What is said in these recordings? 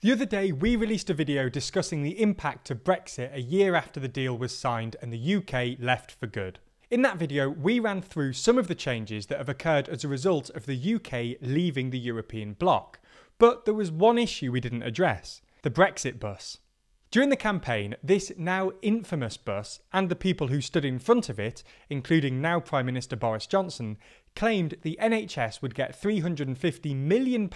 The other day, we released a video discussing the impact of Brexit a year after the deal was signed and the UK left for good. In that video, we ran through some of the changes that have occurred as a result of the UK leaving the European bloc. But there was one issue we didn't address the Brexit bus. During the campaign, this now infamous bus and the people who stood in front of it, including now Prime Minister Boris Johnson, claimed the NHS would get £350 million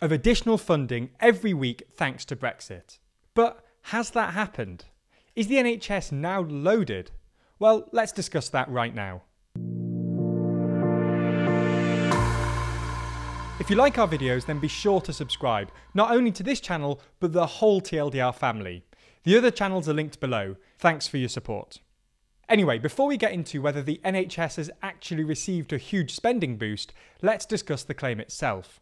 of additional funding every week thanks to Brexit. But has that happened? Is the NHS now loaded? Well, let's discuss that right now. If you like our videos, then be sure to subscribe, not only to this channel, but the whole TLDR family. The other channels are linked below. Thanks for your support. Anyway, before we get into whether the NHS has actually received a huge spending boost, let's discuss the claim itself.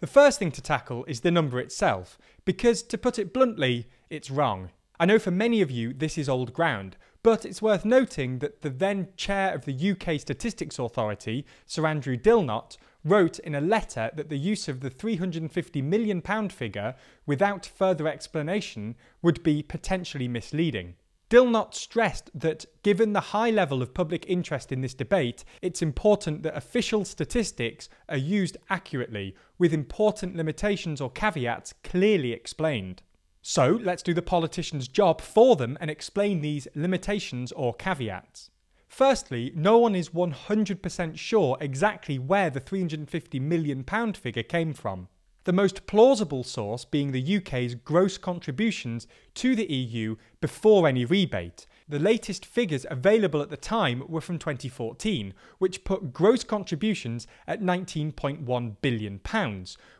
The first thing to tackle is the number itself, because to put it bluntly, it's wrong. I know for many of you this is old ground, but it's worth noting that the then chair of the UK Statistics Authority, Sir Andrew Dilnot, wrote in a letter that the use of the £350 million figure without further explanation would be potentially misleading. Still not stressed that, given the high level of public interest in this debate, it's important that official statistics are used accurately, with important limitations or caveats clearly explained. So let's do the politician's job for them and explain these limitations or caveats. Firstly, no one is 100% sure exactly where the £350 million figure came from the most plausible source being the UK's gross contributions to the EU before any rebate. The latest figures available at the time were from 2014, which put gross contributions at £19.1 billion,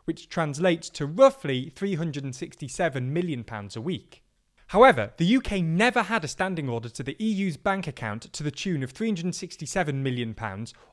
which translates to roughly £367 million a week. However, the UK never had a standing order to the EU's bank account to the tune of £367 million,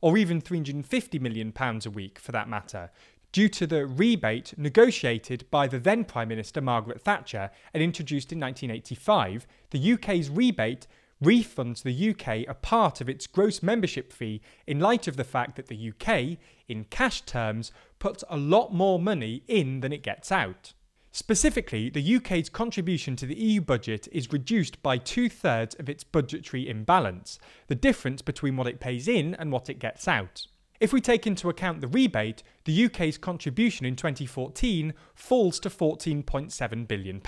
or even £350 million a week for that matter, due to the rebate negotiated by the then Prime Minister Margaret Thatcher and introduced in 1985, the UK's rebate refunds the UK a part of its gross membership fee in light of the fact that the UK, in cash terms, puts a lot more money in than it gets out. Specifically, the UK's contribution to the EU budget is reduced by two thirds of its budgetary imbalance, the difference between what it pays in and what it gets out. If we take into account the rebate, the UK's contribution in 2014 falls to £14.7 billion,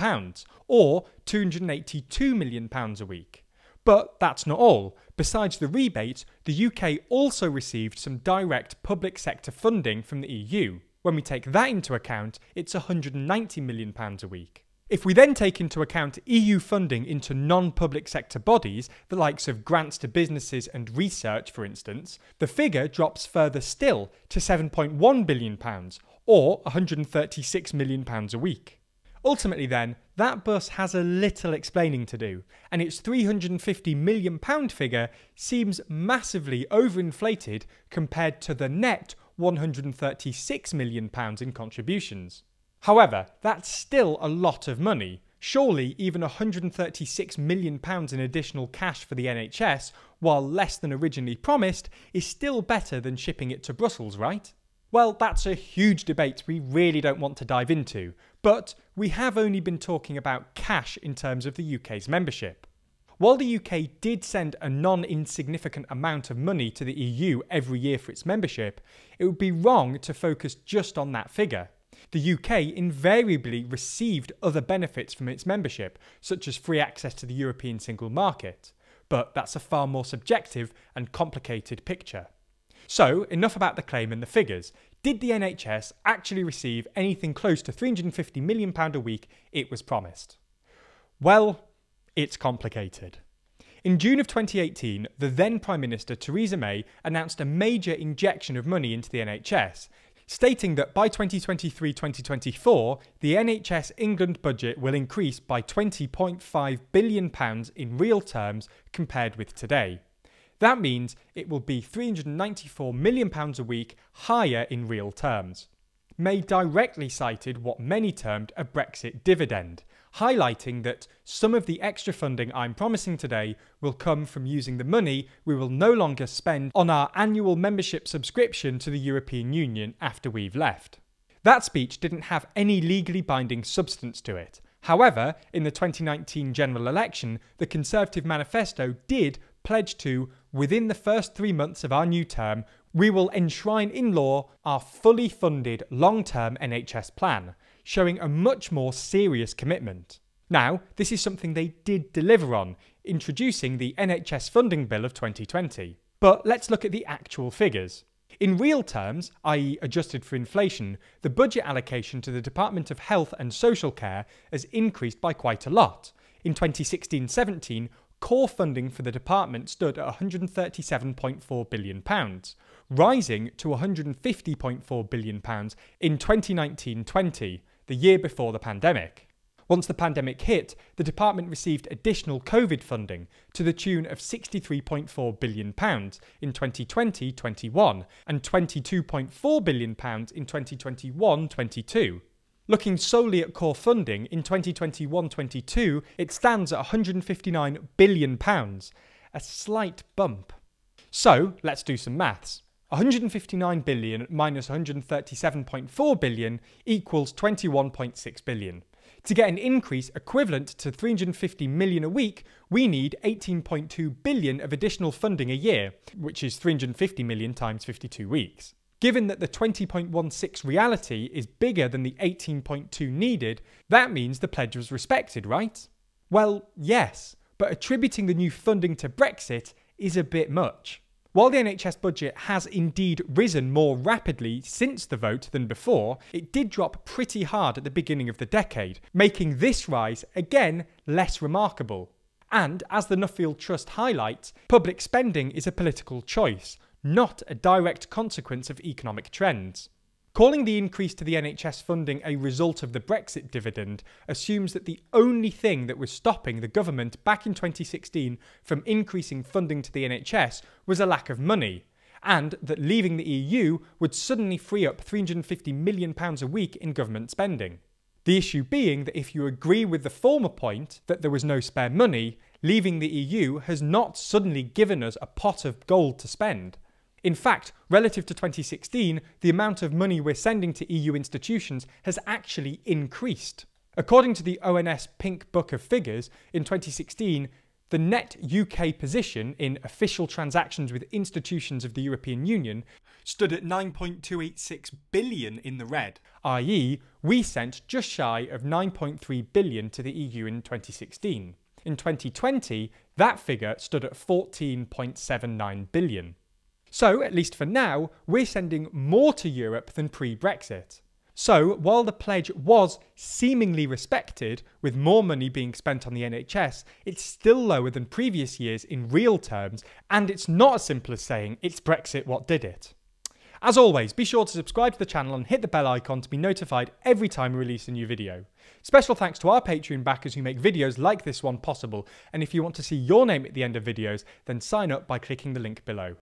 or £282 million a week. But that's not all. Besides the rebate, the UK also received some direct public sector funding from the EU. When we take that into account, it's £190 million a week. If we then take into account EU funding into non public sector bodies, the likes of grants to businesses and research, for instance, the figure drops further still to £7.1 billion, or £136 million a week. Ultimately, then, that bus has a little explaining to do, and its £350 million figure seems massively overinflated compared to the net £136 million in contributions. However, that's still a lot of money. Surely, even £136 million in additional cash for the NHS, while less than originally promised, is still better than shipping it to Brussels, right? Well, that's a huge debate we really don't want to dive into, but we have only been talking about cash in terms of the UK's membership. While the UK did send a non insignificant amount of money to the EU every year for its membership, it would be wrong to focus just on that figure the UK invariably received other benefits from its membership, such as free access to the European single market. But that's a far more subjective and complicated picture. So, enough about the claim and the figures. Did the NHS actually receive anything close to £350 million a week it was promised? Well, it's complicated. In June of 2018, the then Prime Minister Theresa May announced a major injection of money into the NHS, stating that by 2023 2024, the NHS England budget will increase by £20.5 billion in real terms compared with today. That means it will be £394 million a week higher in real terms. May directly cited what many termed a Brexit dividend, highlighting that some of the extra funding I'm promising today will come from using the money we will no longer spend on our annual membership subscription to the European Union after we've left. That speech didn't have any legally binding substance to it. However, in the 2019 general election, the Conservative manifesto did pledge to, within the first three months of our new term, we will enshrine in law our fully funded long term NHS plan, showing a much more serious commitment. Now, this is something they did deliver on, introducing the NHS Funding Bill of 2020. But let's look at the actual figures. In real terms, i.e., adjusted for inflation, the budget allocation to the Department of Health and Social Care has increased by quite a lot. In 2016 17, core funding for the department stood at £137.4 billion, rising to £150.4 billion in 2019 20, the year before the pandemic. Once the pandemic hit, the department received additional COVID funding to the tune of £63.4 billion in 2020 21 and £22.4 billion in 2021 22. Looking solely at core funding, in 2021 22, it stands at £159 billion, a slight bump. So let's do some maths. 159 billion minus 137.4 billion equals 21.6 billion. To get an increase equivalent to 350 million a week, we need 18.2 billion of additional funding a year, which is 350 million times 52 weeks. Given that the 20.16 reality is bigger than the 18.2 needed, that means the pledge was respected, right? Well, yes, but attributing the new funding to Brexit is a bit much. While the NHS budget has indeed risen more rapidly since the vote than before, it did drop pretty hard at the beginning of the decade, making this rise again less remarkable. And as the Nuffield Trust highlights, public spending is a political choice, not a direct consequence of economic trends. Calling the increase to the NHS funding a result of the Brexit dividend assumes that the only thing that was stopping the government back in 2016 from increasing funding to the NHS was a lack of money, and that leaving the EU would suddenly free up £350 million a week in government spending. The issue being that if you agree with the former point, that there was no spare money, leaving the EU has not suddenly given us a pot of gold to spend. In fact, relative to 2016, the amount of money we're sending to EU institutions has actually increased. According to the ONS Pink Book of Figures, in 2016, the net UK position in official transactions with institutions of the European Union stood at 9.286 billion in the red, i.e., we sent just shy of 9.3 billion to the EU in 2016. In 2020, that figure stood at 14.79 billion. So, at least for now, we're sending more to Europe than pre Brexit. So, while the pledge was seemingly respected, with more money being spent on the NHS, it's still lower than previous years in real terms, and it's not as simple as saying it's Brexit what did it. As always, be sure to subscribe to the channel and hit the bell icon to be notified every time we release a new video. Special thanks to our Patreon backers who make videos like this one possible, and if you want to see your name at the end of videos, then sign up by clicking the link below.